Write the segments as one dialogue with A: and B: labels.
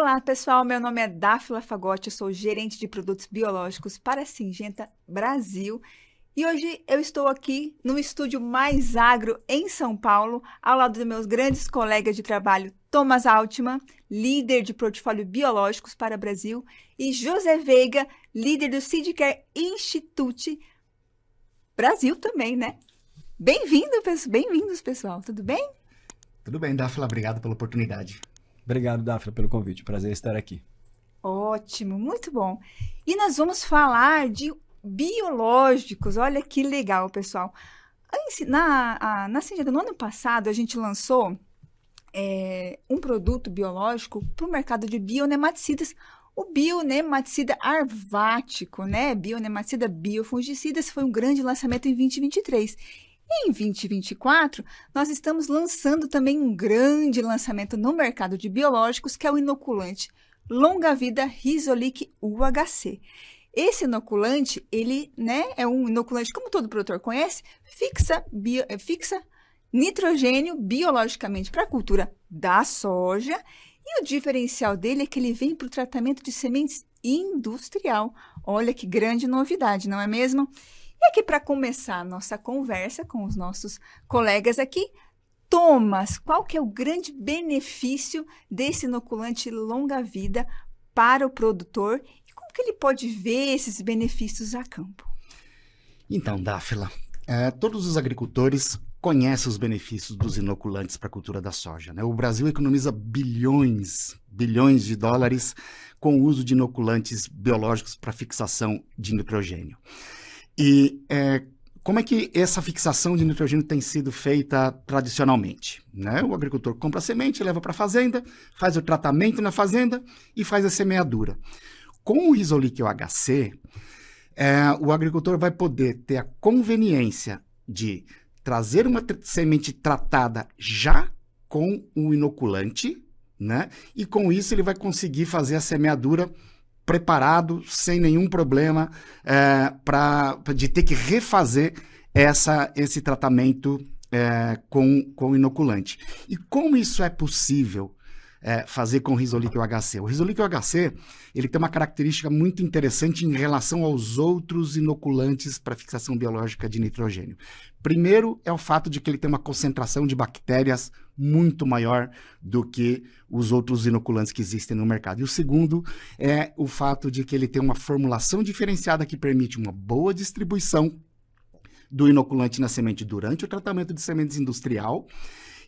A: Olá, pessoal. Meu nome é Dáfila Fagotti, sou gerente de produtos biológicos para a Singenta Brasil. E hoje eu estou aqui no estúdio Mais Agro em São Paulo, ao lado dos meus grandes colegas de trabalho, Thomas Altman, líder de portfólio biológicos para o Brasil, e José Veiga, líder do Sidcare Institute Brasil também, né? Bem-vindo, bem-vindos, pessoal. Tudo bem?
B: Tudo bem, Dáfila. Obrigado pela oportunidade. Obrigado, Dafra, pelo convite. Prazer estar aqui.
A: Ótimo, muito bom. E nós vamos falar de biológicos. Olha que legal, pessoal. Na, na Singenta, no ano passado, a gente lançou é, um produto biológico para o mercado de bionematicidas, o bionematicida arvático, né? Bionematicida biofungicida, foi um grande lançamento em 2023. Em 2024, nós estamos lançando também um grande lançamento no mercado de biológicos, que é o inoculante Longa Vida Risolic UHC. Esse inoculante, ele né, é um inoculante, como todo produtor conhece, fixa, bio, eh, fixa nitrogênio biologicamente para a cultura da soja. E o diferencial dele é que ele vem para o tratamento de sementes industrial. Olha que grande novidade, não é mesmo? E aqui, para começar a nossa conversa com os nossos colegas aqui, Thomas, qual que é o grande benefício desse inoculante longa-vida para o produtor e como que ele pode ver esses benefícios a campo?
C: Então, Dáfila, é, todos os agricultores conhecem os benefícios dos inoculantes para a cultura da soja. Né? O Brasil economiza bilhões, bilhões de dólares com o uso de inoculantes biológicos para fixação de nitrogênio. E é, como é que essa fixação de nitrogênio tem sido feita tradicionalmente? Né? O agricultor compra a semente, leva para a fazenda, faz o tratamento na fazenda e faz a semeadura. Com o risolíquio HC, é, o agricultor vai poder ter a conveniência de trazer uma semente tratada já com o um inoculante, né? E com isso ele vai conseguir fazer a semeadura preparado, sem nenhum problema, é, de ter que refazer essa, esse tratamento é, com, com inoculante. E como isso é possível? é, fazer com o Risolíquio HC. O Risolíquio HC ele tem uma característica muito interessante em relação aos outros inoculantes para fixação biológica de nitrogênio. Primeiro é o fato de que ele tem uma concentração de bactérias muito maior do que os outros inoculantes que existem no mercado. E o segundo é o fato de que ele tem uma formulação diferenciada que permite uma boa distribuição do inoculante na semente durante o tratamento de sementes industrial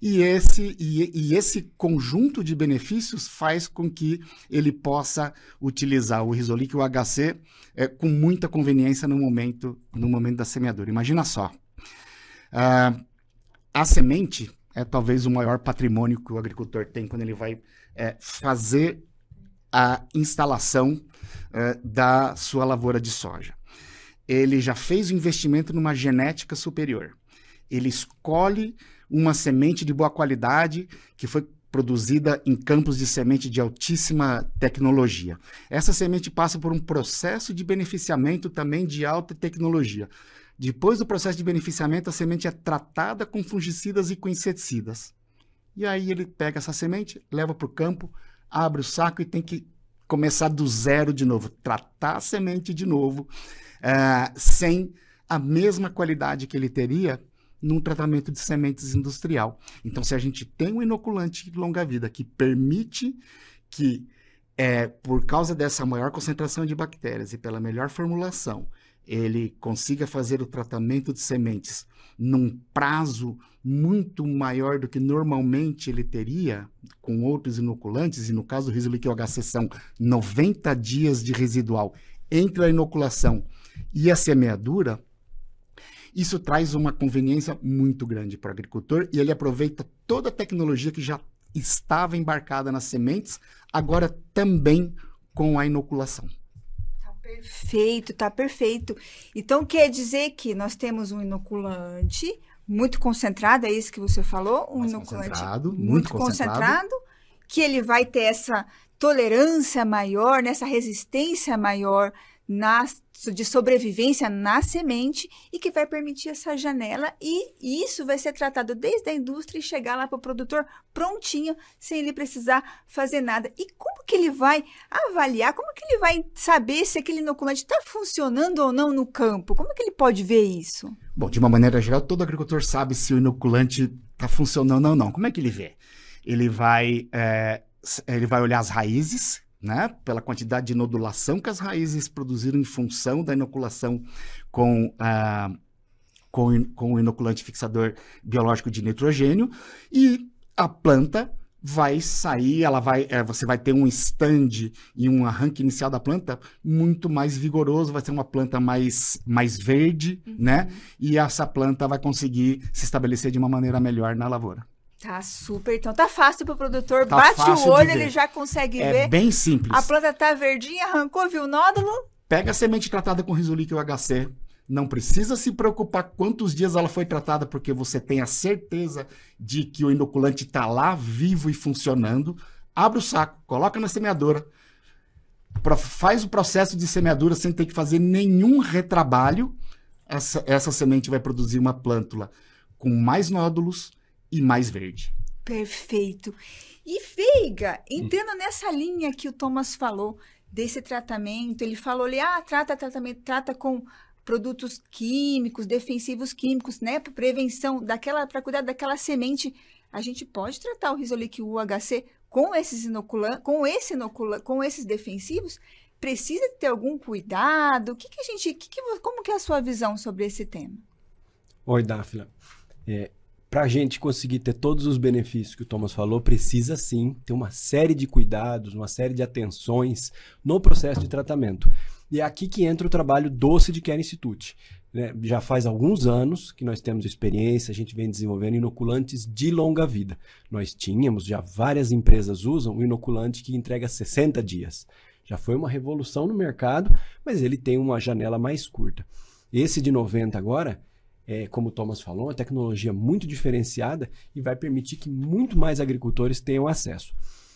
C: e esse, e, e esse conjunto de benefícios faz com que ele possa utilizar o Risolic e o HC é, com muita conveniência no momento, no momento da semeadura. Imagina só. Uh, a semente é talvez o maior patrimônio que o agricultor tem quando ele vai é, fazer a instalação é, da sua lavoura de soja. Ele já fez o investimento numa genética superior. Ele escolhe uma semente de boa qualidade que foi produzida em campos de semente de altíssima tecnologia. Essa semente passa por um processo de beneficiamento também de alta tecnologia. Depois do processo de beneficiamento, a semente é tratada com fungicidas e com inseticidas. E aí ele pega essa semente, leva para o campo, abre o saco e tem que começar do zero de novo, tratar a semente de novo, uh, sem a mesma qualidade que ele teria num tratamento de sementes industrial. Então, se a gente tem um inoculante de longa vida que permite que, é, por causa dessa maior concentração de bactérias e pela melhor formulação, ele consiga fazer o tratamento de sementes num prazo muito maior do que normalmente ele teria com outros inoculantes, e no caso do Risolíquio HC são 90 dias de residual entre a inoculação e a semeadura, isso traz uma conveniência muito grande para o agricultor e ele aproveita toda a tecnologia que já estava embarcada nas sementes, agora também com a inoculação.
A: Tá perfeito, tá perfeito. Então quer dizer que nós temos um inoculante muito concentrado, é isso que você falou, um Mais inoculante concentrado,
C: muito, muito concentrado, concentrado,
A: que ele vai ter essa tolerância maior, nessa né, resistência maior na, de sobrevivência na semente e que vai permitir essa janela e isso vai ser tratado desde a indústria e chegar lá para o produtor prontinho, sem ele precisar fazer nada. E como que ele vai avaliar, como que ele vai saber se aquele inoculante está funcionando ou não no campo? Como que ele pode ver isso?
C: Bom, de uma maneira geral, todo agricultor sabe se o inoculante está funcionando ou não. Como é que ele vê? Ele vai, é, ele vai olhar as raízes, né? pela quantidade de nodulação que as raízes produziram em função da inoculação com, ah, com, com o inoculante fixador biológico de nitrogênio, e a planta vai sair, ela vai, é, você vai ter um stand e um arranque inicial da planta muito mais vigoroso, vai ser uma planta mais, mais verde, né? uhum. né? E essa planta vai conseguir se estabelecer de uma maneira melhor na lavoura.
A: Tá super, então tá fácil pro produtor, tá bate o olho, ele já consegue é ver. É bem simples. A planta tá verdinha, arrancou, viu o nódulo?
C: Pega a semente tratada com risolíquio HC, não precisa se preocupar quantos dias ela foi tratada, porque você tem a certeza de que o inoculante está lá, vivo e funcionando. Abre o saco, coloca na semeadora, faz o processo de semeadura sem ter que fazer nenhum retrabalho. Essa, essa semente vai produzir uma plântula com mais nódulos, e mais verde.
A: Perfeito. E Veiga, entrando hum. nessa linha que o Thomas falou desse tratamento, ele falou ali, ah, trata tratamento, trata com produtos químicos, defensivos químicos, né, para prevenção daquela, para cuidar daquela semente, a gente pode tratar o Risolec UHC com esses inoculantes, com esse inocula, com esses defensivos? Precisa ter algum cuidado? O que, que a gente, que que, como que é a sua visão sobre esse tema?
B: Oi, Dáfila. É, para a gente conseguir ter todos os benefícios que o Thomas falou, precisa sim ter uma série de cuidados, uma série de atenções no processo de tratamento. E é aqui que entra o trabalho doce de Care Institute. Né? Já faz alguns anos que nós temos experiência, a gente vem desenvolvendo inoculantes de longa vida. Nós tínhamos, já várias empresas usam, um inoculante que entrega 60 dias. Já foi uma revolução no mercado, mas ele tem uma janela mais curta. Esse de 90 agora, é, como o Thomas falou, uma tecnologia muito diferenciada e vai permitir que muito mais agricultores tenham acesso.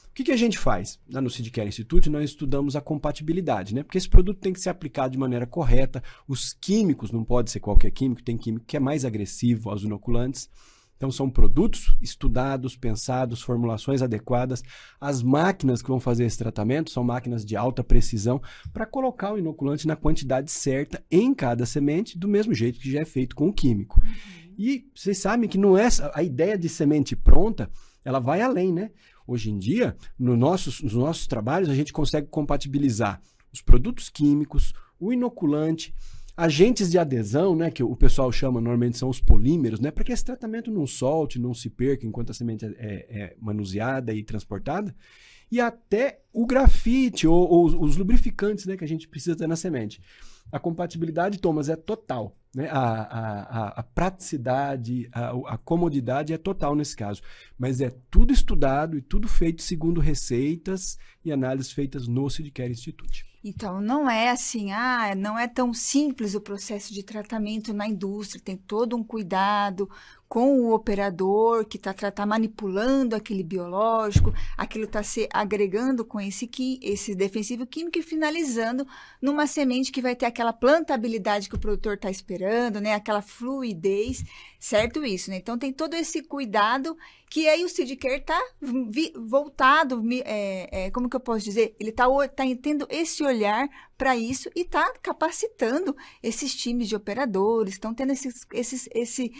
B: O que, que, a gente faz? Lá no Sidcare Institute, nós estudamos a compatibilidade, né? Porque esse produto tem que ser aplicado de maneira correta, os químicos, não pode ser qualquer químico, tem químico que é mais agressivo aos inoculantes. Então, são produtos estudados, pensados, formulações adequadas. As máquinas que vão fazer esse tratamento são máquinas de alta precisão para colocar o inoculante na quantidade certa em cada semente, do mesmo jeito que já é feito com o químico. Uhum. E vocês sabem que não é a ideia de semente pronta, ela vai além, né? Hoje em dia, no nossos, nos nossos trabalhos, a gente consegue compatibilizar os produtos químicos, o inoculante Agentes de adesão, né, que o pessoal chama normalmente são os polímeros, né, para que esse tratamento não solte, não se perca enquanto a semente é, é, é manuseada e transportada, e até o grafite ou, ou, os lubrificantes né, que a gente precisa ter na semente. A compatibilidade, Thomas, é total. Né? A, a, a, praticidade, a, a comodidade é total nesse caso. Mas é tudo estudado e tudo feito segundo receitas e análises feitas no Sidcare Institute.
A: Então, não é assim, ah, não é tão simples o processo de tratamento na indústria, tem todo um cuidado com o operador que está tá manipulando aquele biológico, aquilo está se agregando com esse, que esse defensivo químico e finalizando numa semente que vai ter aquela plantabilidade que o produtor está esperando, né? aquela fluidez, certo isso. Né? Então tem todo esse cuidado que aí o seed care está voltado, é, é, como que eu posso dizer? Ele está tá tendo esse olhar para isso e está capacitando esses times de operadores, estão tendo esses, esses, esse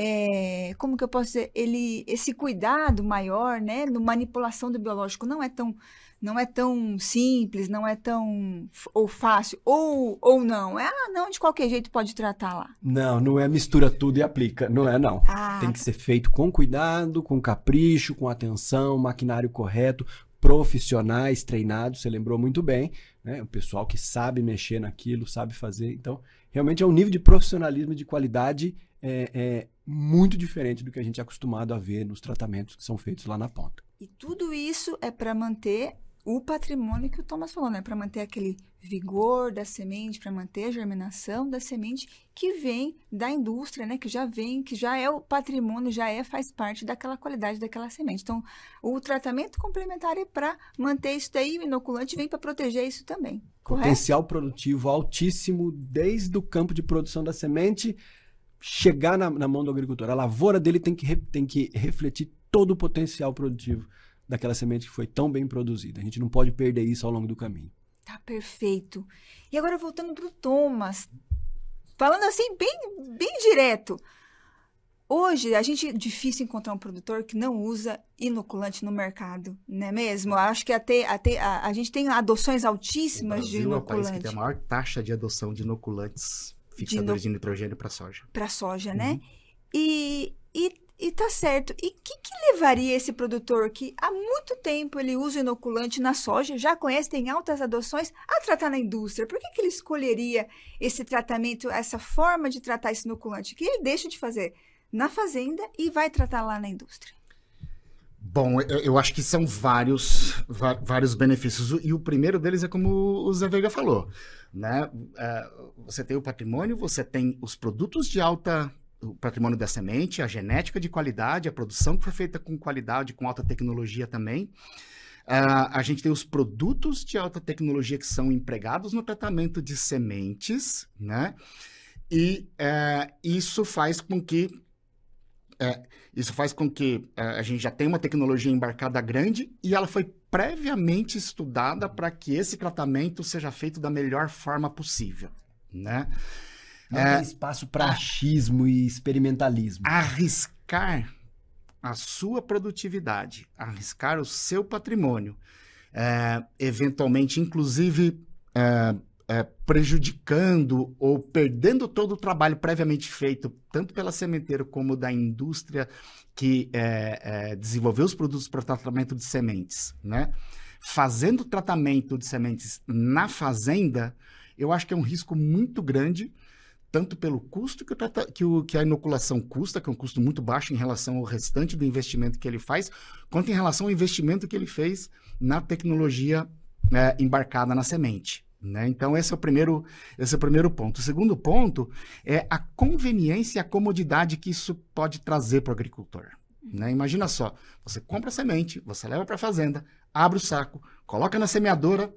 A: é, como que eu posso dizer, ele, esse cuidado maior, né, no manipulação do biológico não é tão não é tão simples, não é tão ou fácil, ou, ou não. É, ah, não, de qualquer jeito pode tratar lá.
B: Não, não é mistura tudo e aplica. Não é, não. Ah. Tem que ser feito com cuidado, com capricho, com atenção, maquinário correto, profissionais treinados, você lembrou muito bem, né? O pessoal que sabe mexer naquilo, sabe fazer. Então, realmente é um nível de profissionalismo de qualidade é, é muito diferente do que a gente é acostumado a ver nos tratamentos que são feitos lá na ponta.
A: E tudo isso é para manter o patrimônio que o Thomas falou, né? Para manter aquele vigor da semente, para manter a germinação da semente que vem da indústria, né? Que já vem, que já é o patrimônio, já é faz parte daquela qualidade daquela semente. Então, o tratamento complementar é para manter isso daí, o inoculante vem para proteger isso também. Correto? Potencial
B: produtivo altíssimo desde o campo de produção da semente chegar na, na, mão do agricultor. A lavoura dele tem que, tem que refletir todo o potencial produtivo daquela semente que foi tão bem produzida. A gente não pode perder isso ao longo do caminho.
A: Tá perfeito. E agora voltando para o Thomas, falando assim bem, bem direto. Hoje a gente é difícil encontrar um produtor que não usa inoculante no mercado, não é mesmo? É. Acho que até, até a, a gente tem adoções altíssimas o de inoculante. É o país que tem a
C: maior taxa de adoção de inoculantes fixadores de, no... de nitrogênio para soja.
A: Para soja, né? uhum. né? E, e, e, tá certo. E o que, que, levaria esse produtor que há muito tempo ele usa inoculante na soja, já conhece, tem altas adoções, a tratar na indústria? Por que, que ele escolheria esse tratamento, essa forma de tratar esse inoculante? Que ele deixa de fazer na fazenda e vai tratar lá na indústria?
C: Bom, eu, acho que são vários, vários benefícios. E o primeiro deles é como o Zé Veiga falou, né? É, você tem o patrimônio, você tem os produtos de alta o patrimônio da semente, a genética de qualidade, a produção que foi feita com qualidade, com alta tecnologia também. É, a gente tem os produtos de alta tecnologia que são empregados no tratamento de sementes, né? E é, isso faz com que é, isso faz com que é, a gente já tenha uma tecnologia embarcada grande e ela foi previamente estudada para que esse tratamento seja feito da melhor forma possível, né?
B: Não é, tem espaço para ah,
C: achismo e experimentalismo. Arriscar a sua produtividade, arriscar o seu patrimônio, é, eventualmente, inclusive, é, é, prejudicando ou perdendo todo o trabalho previamente feito, tanto pela sementeira como da indústria que é, é, desenvolveu os produtos para o tratamento de sementes, né? Fazendo tratamento de sementes na fazenda, eu acho que é um risco muito grande, tanto pelo custo que, o, que, o, que a inoculação custa, que é um custo muito baixo em relação ao restante do investimento que ele faz, quanto em relação ao investimento que ele fez na tecnologia é, embarcada na semente. Né? Então, esse é, o primeiro, esse é o primeiro ponto. O segundo ponto é a conveniência e a comodidade que isso pode trazer para o agricultor. Né? Imagina só, você compra a semente, você leva para a fazenda, abre o saco, coloca na semeadora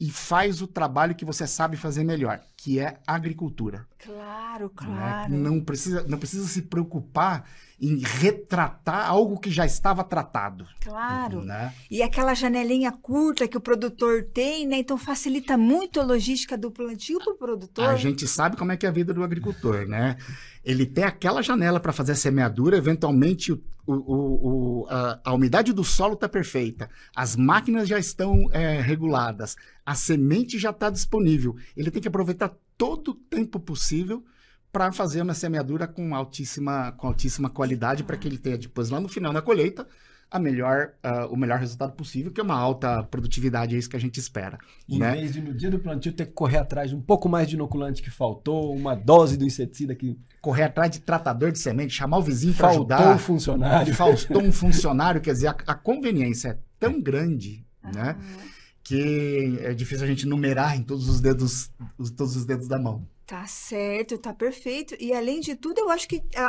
C: e faz o trabalho que você sabe fazer melhor que é agricultura.
A: Claro, é? claro. Né? Não,
C: precisa, não precisa se preocupar em retratar algo que já estava tratado.
A: Claro. Né? E aquela janelinha curta que o produtor tem, né? Então facilita muito a logística do plantio para o produtor. A
C: gente sabe como é que é a vida do agricultor, né? Ele tem aquela janela para fazer a semeadura, eventualmente o, o, o, a, a, umidade do solo está perfeita, as máquinas já estão é, reguladas, a semente já está disponível. Ele tem que aproveitar todo o tempo possível para fazer uma semeadura com altíssima, com altíssima qualidade, para que ele tenha depois, lá no final da colheita, a melhor, uh, o melhor resultado possível, que é uma alta produtividade, é isso que a gente espera. Em né? vez de no dia do plantio ter que correr atrás de um pouco mais de inoculante que faltou, uma dose do inseticida que. Correr atrás de tratador de semente, chamar o vizinho para ajudar. Faltou um funcionário. Faltou um funcionário, quer dizer, a, a, conveniência é tão é. grande, né? Uhum que é difícil a gente numerar em todos os dedos, todos os dedos da mão.
A: Tá certo, tá perfeito. E além de tudo, eu acho que a,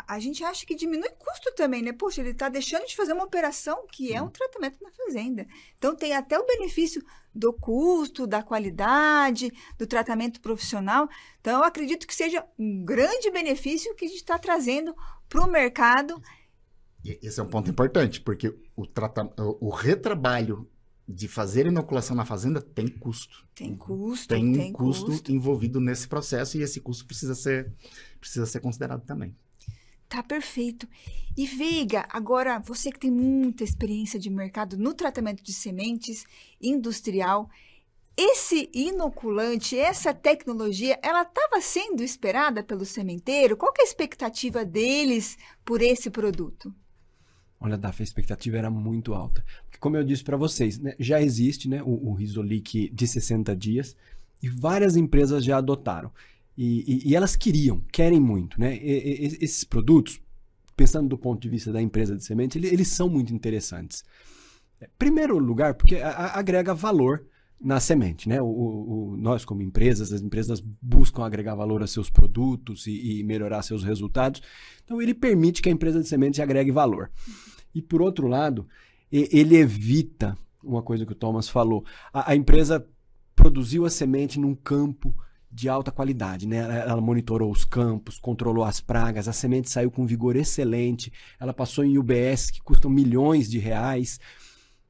A: a, a gente acha que diminui custo também, né? Poxa, ele tá deixando de fazer uma operação que é um tratamento na fazenda. Então tem até o benefício do custo, da qualidade, do tratamento profissional. Então eu acredito que seja um grande benefício que a gente está trazendo para o mercado.
C: Esse é um ponto importante, porque o, o retrabalho de fazer inoculação na fazenda tem custo.
A: Tem custo. Tem, tem um custo, custo,
C: envolvido nesse processo e esse custo precisa ser, precisa ser considerado também.
A: Tá perfeito. E Veiga, agora você que tem muita experiência de mercado no tratamento de sementes industrial, esse inoculante, essa tecnologia, ela estava sendo esperada pelo sementeiro? Qual é a expectativa deles por esse produto?
B: Olha, Daf, a expectativa era muito alta. Porque, como eu disse para vocês, né, já existe né, o, o Risolic de 60 dias e várias empresas já adotaram. E, e, e elas queriam, querem muito. Né? E, esses produtos, pensando do ponto de vista da empresa de semente, eles, eles são muito interessantes. É, primeiro lugar, porque a, a, agrega valor na semente, né? O, o, nós, como empresas, as empresas buscam agregar valor a seus produtos e, e, melhorar seus resultados. Então, ele permite que a empresa de semente agregue valor. E por outro lado, ele evita uma coisa que o Thomas falou. A, a empresa produziu a semente num campo de alta qualidade, né? Ela monitorou os campos, controlou as pragas, a semente saiu com vigor excelente, ela passou em UBS que custam milhões de reais.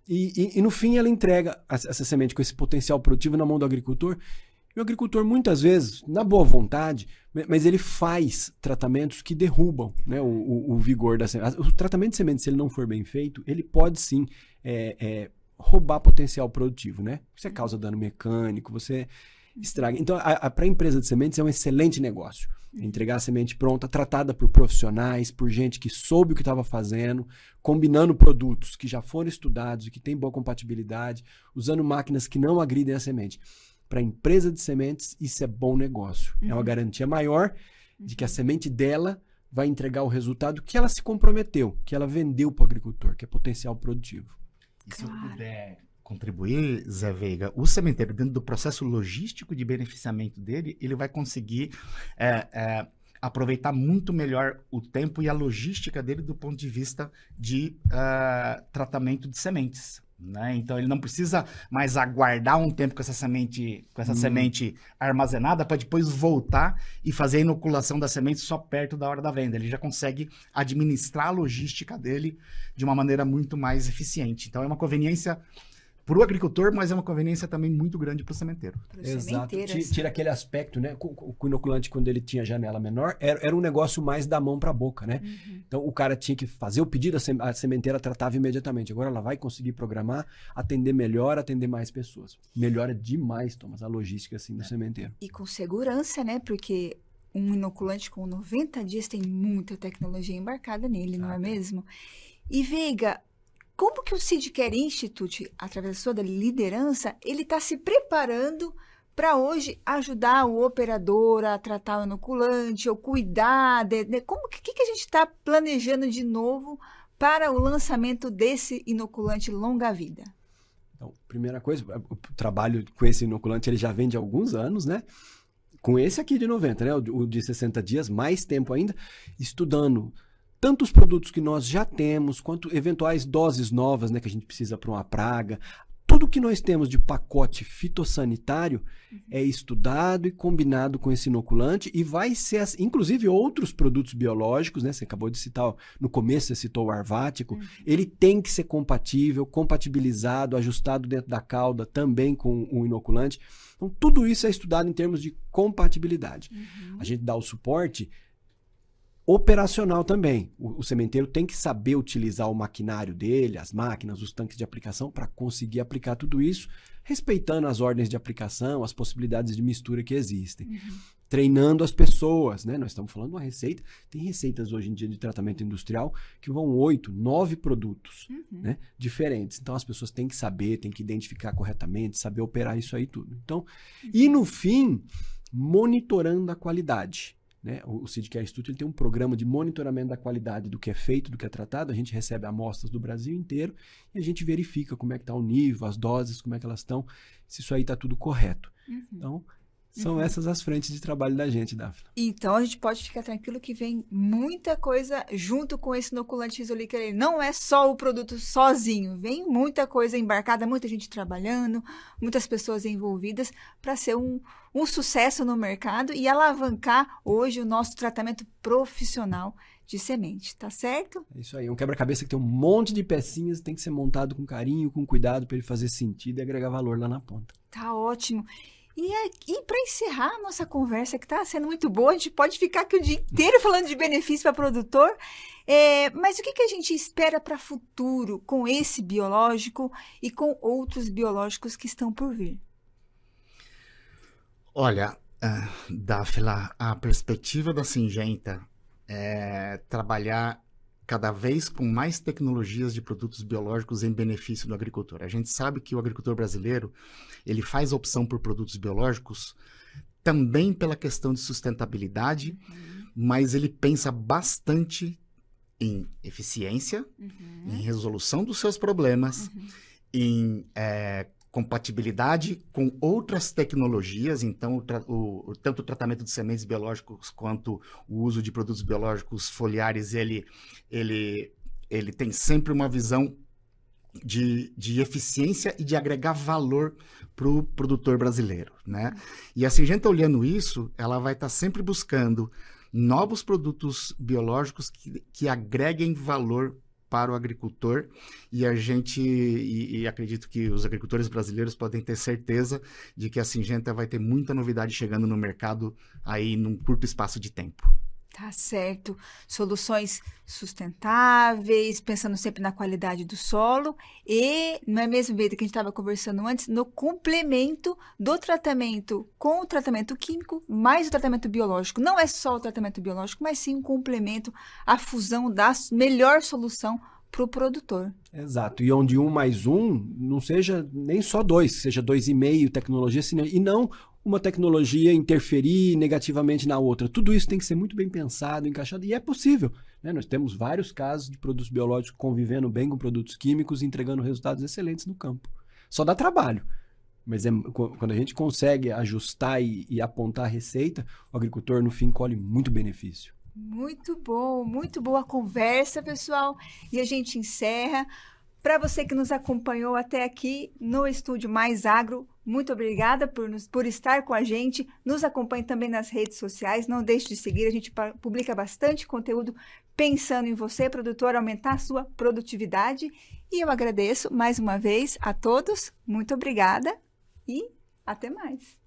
B: E, e, e no fim ela entrega essa semente com esse potencial produtivo na mão do agricultor e o agricultor, muitas vezes, na boa vontade, mas ele faz tratamentos que derrubam né, o, o, o, vigor da semente. O tratamento de semente, se ele não for bem feito, ele pode sim é, é, roubar potencial produtivo, né? Você causa dano mecânico, você estraga. Então, para a empresa de sementes é um excelente negócio. Entregar a semente pronta, tratada por profissionais, por gente que soube o que estava fazendo, combinando produtos que já foram estudados e que têm boa compatibilidade, usando máquinas que não agridem a semente para a empresa de sementes, isso é bom negócio. Uhum. É uma uhum. garantia maior de que a uhum. semente dela vai entregar o resultado que ela se comprometeu, que ela
C: vendeu para o agricultor, que é potencial produtivo. E se eu puder contribuir, Zé Veiga, o sementeiro, dentro do processo logístico de beneficiamento dele, ele vai conseguir é, é, aproveitar muito melhor o tempo e a logística dele do ponto de vista de uh, tratamento de sementes. Né? Então ele não precisa mais aguardar um tempo com essa semente, com essa hum. semente armazenada para depois voltar e fazer a inoculação da semente só perto da hora da venda. Ele já consegue administrar a logística dele de uma maneira muito mais eficiente. Então é uma conveniência para o agricultor, mas é uma conveniência também muito grande para o sementeiro. Exato. Assim. Tira, aquele aspecto, né? O inoculante, quando ele
B: tinha janela menor, era, era um negócio mais da mão para a boca, né? Uhum. Então, o cara tinha que fazer o pedido, a sementeira tratava imediatamente. Agora ela vai conseguir programar, atender melhor, atender mais pessoas. Melhora demais, Thomas, a logística, assim, do cementeiro. Tá. sementeiro.
A: E com segurança, né? Porque um inoculante com 90 dias tem muita tecnologia embarcada nele, ah, não é, é mesmo? E, Veiga, como que o Sidcare Institute, através da sua liderança, ele está se preparando para hoje ajudar o operador a tratar o inoculante, ou cuidar, de, de, como que, que a gente está planejando de novo para o lançamento desse inoculante longa-vida?
B: Então, primeira coisa, é, o trabalho com esse inoculante ele já vem de alguns anos, né? Com esse aqui de 90, né? O de 60 dias, mais tempo ainda, estudando tanto os produtos que nós já temos, quanto eventuais doses novas né, que a gente precisa para uma praga, tudo que nós temos de pacote fitossanitário uhum. é estudado e combinado com esse inoculante e vai ser, inclusive outros produtos biológicos, né? Você acabou de citar, no começo você citou o arvático, uhum. ele tem que ser compatível, compatibilizado, ajustado dentro da cauda também com o inoculante. Então, tudo isso é estudado em termos de compatibilidade. Uhum. A gente dá o suporte operacional também. O, o sementeiro tem que saber utilizar o maquinário dele, as máquinas, os tanques de aplicação para conseguir aplicar tudo isso, respeitando as ordens de aplicação, as possibilidades de mistura que existem. Uhum. Treinando as pessoas, né? Nós estamos falando de uma receita. Tem receitas hoje em dia de tratamento industrial que vão oito, nove produtos uhum. né? diferentes. Então as pessoas têm que saber, têm que identificar corretamente, saber operar isso aí tudo. Então, uhum. e no fim, monitorando a qualidade. Né? O Sidcare Institute ele tem um programa de monitoramento da qualidade do que é feito, do que é tratado. A gente recebe amostras do Brasil inteiro e a gente verifica como é que está o nível, as doses, como é que elas estão, se isso aí está tudo correto.
A: Uhum. Então, são uhum. essas
B: as frentes de trabalho da gente, Dafna.
A: Então a gente pode ficar tranquilo que vem muita coisa junto com esse inoculante isolíquico. Ele não é só o produto sozinho, vem muita coisa embarcada, muita gente trabalhando, muitas pessoas envolvidas para ser um, um sucesso no mercado e alavancar hoje o nosso tratamento profissional de semente, tá certo?
B: É isso aí, um quebra-cabeça que tem um monte de pecinhas, tem que ser montado com carinho, com cuidado para ele fazer sentido e agregar valor lá na ponta.
A: Tá ótimo. E, é, e para encerrar a nossa conversa, que está sendo muito boa, a gente pode ficar aqui o dia inteiro falando de benefício para produtor, é, mas o que, que a gente espera para futuro com esse biológico e com outros biológicos que estão por vir?
C: Olha, uh, ah, Dáfila, a perspectiva da Singenta é trabalhar cada vez com mais tecnologias de produtos biológicos em benefício do agricultor. A gente sabe que o agricultor brasileiro ele faz opção por produtos biológicos também pela questão de sustentabilidade, uhum. mas ele pensa bastante em eficiência, uhum. em resolução dos seus problemas, uhum. em é, compatibilidade com outras tecnologias, então o, o, tanto o tratamento de sementes biológicos quanto o uso de produtos biológicos foliares, ele, ele, ele tem sempre uma visão de, de eficiência e de agregar valor para o produtor brasileiro, né? E a Singenta olhando isso, ela vai estar tá sempre buscando novos produtos biológicos que, que agreguem valor para o agricultor e a gente e, e, acredito que os agricultores brasileiros podem ter certeza de que a Singenta vai ter muita novidade chegando no mercado aí num curto espaço de tempo.
A: Tá certo. Soluções sustentáveis, pensando sempre na qualidade do solo e, não é mesmo, Beto, que a gente estava conversando antes, no complemento do tratamento com o tratamento químico mais o tratamento biológico. Não é só o tratamento biológico, mas sim o um complemento, a fusão da melhor solução para o produtor.
B: Exato. E onde um mais um não seja nem só dois, seja dois e meio, tecnologia, E não uma tecnologia interferir negativamente na outra. Tudo isso tem que ser muito bem pensado, encaixado, e é possível. Né? Nós temos vários casos de produtos biológicos convivendo bem com produtos químicos e entregando resultados excelentes no campo. Só dá trabalho. Mas é, quando a gente consegue ajustar e, e apontar a receita, o agricultor, no fim, colhe muito benefício.
A: Muito bom, muito boa conversa, pessoal. E a gente encerra. Para você que nos acompanhou até aqui no Estúdio Mais Agro, muito obrigada por, nos, por estar com a gente. Nos acompanhe também nas redes sociais. Não deixe de seguir. A gente publica bastante conteúdo pensando em você, produtor, aumentar a sua produtividade. E eu agradeço mais uma vez a todos. Muito obrigada e até mais.